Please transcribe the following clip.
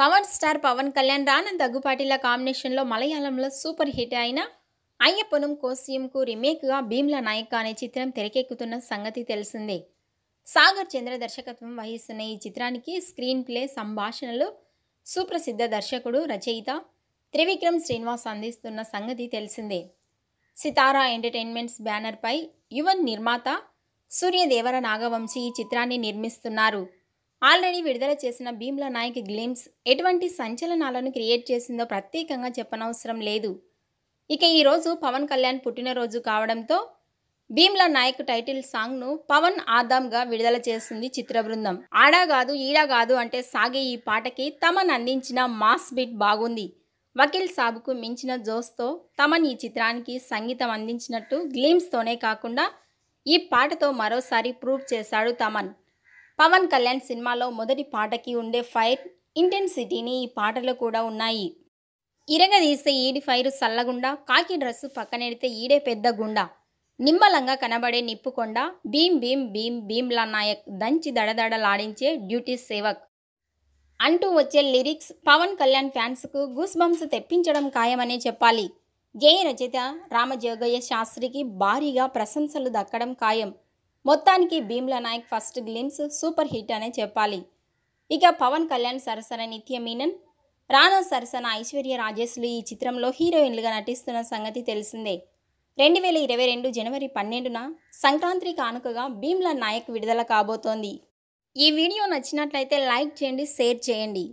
power star Pawan Kalyan Rana దగ్గుపాటిల కాంబినేషన్లో మలయాళంలో సూపర్ హిట్ అయిన అయ్యప్పనం కోసియంకు రీమేక్గా భీమ్ల నాయక్ అనే చిత్రం తెరకెక్కుతున్న సంగతి తెలిసిందే సాగర్ చంద్ర దర్శకత్వం వహిస్తున్న ఈ చిత్రానికి స్క్రీన్ ప్లే సంభాషణలు సుప్రసిద్ధ దర్శకుడు రచయిత త్రివిక్రమ్ శ్రీనివాస్ అందిస్తున్న సంగతి తెలిసిందే సితారా ఎంటర్టైన్మెంట్స్ బ్యానర్పై యువన్ నిర్మాత సూర్యదేవర నాగవంశీ ఈ చిత్రాన్ని నిర్మిస్తున్నారు ఆల్రెడీ విడుదల చేసిన భీమ్లా నాయక్ గ్లిమ్స్ ఎటువంటి సంచలనాలను క్రియేట్ చేసిందో ప్రత్యేకంగా చెప్పనవసరం లేదు ఇక ఈరోజు పవన్ కళ్యాణ్ పుట్టినరోజు కావడంతో భీమ్లా నాయక్ టైటిల్ సాంగ్ను పవన్ ఆదాంగా విడుదల చేస్తుంది చిత్ర బృందం ఆడా కాదు ఈడా కాదు అంటే సాగే ఈ పాటకి తమన్ అందించిన మాస్ బిట్ బాగుంది వకీల్ సాబుకు మించిన జోస్తో తమన్ ఈ చిత్రానికి సంగీతం అందించినట్టు గ్లీమ్స్తోనే కాకుండా ఈ పాటతో మరోసారి ప్రూవ్ చేశాడు తమన్ పవన్ కళ్యాణ్ సినిమాలో మొదటి పాటకి ఉండే ఫైర్ ఇంటెన్సిటీని ఈ పాటలో కూడా ఉన్నాయి ఇరగదీసే ఈడి ఫైరు సల్లగుండా కాకి డ్రెస్సు పక్కనెడితే ఈడే పెద్ద గుండా నిమ్మలంగా కనబడే నిప్పుకొండ భీమ్ భీమ్ భీమ్ భీమ్లా నాయక్ దంచి దడదడలాడించే డ్యూటీ సేవక్ అంటూ వచ్చే లిరిక్స్ పవన్ కళ్యాణ్ ఫ్యాన్స్కు గూస్ బంప్స్ తెప్పించడం ఖాయమనే చెప్పాలి గేయ రచయిత రామజోగయ్య శాస్త్రికి భారీగా ప్రశంసలు దక్కడం ఖాయం మొత్తానికి Bheemla Nayak first glimpse super hit అనే చెప్పాలి ఇక పవన్ కళ్యాణ్ సరసన నిత్య మీనన్ రానా సరసన ఐశ్వర్య రాజేష్లు ఈ చిత్రంలో హీరోయిన్లుగా నటిస్తున్న సంగతి తెలిసిందే రెండు వేల ఇరవై రెండు జనవరి పన్నెండున సంక్రాంతి కానుకగా భీమ్లా నాయక్ విడుదల కాబోతోంది ఈ వీడియో నచ్చినట్లయితే లైక్ చేయండి షేర్ చేయండి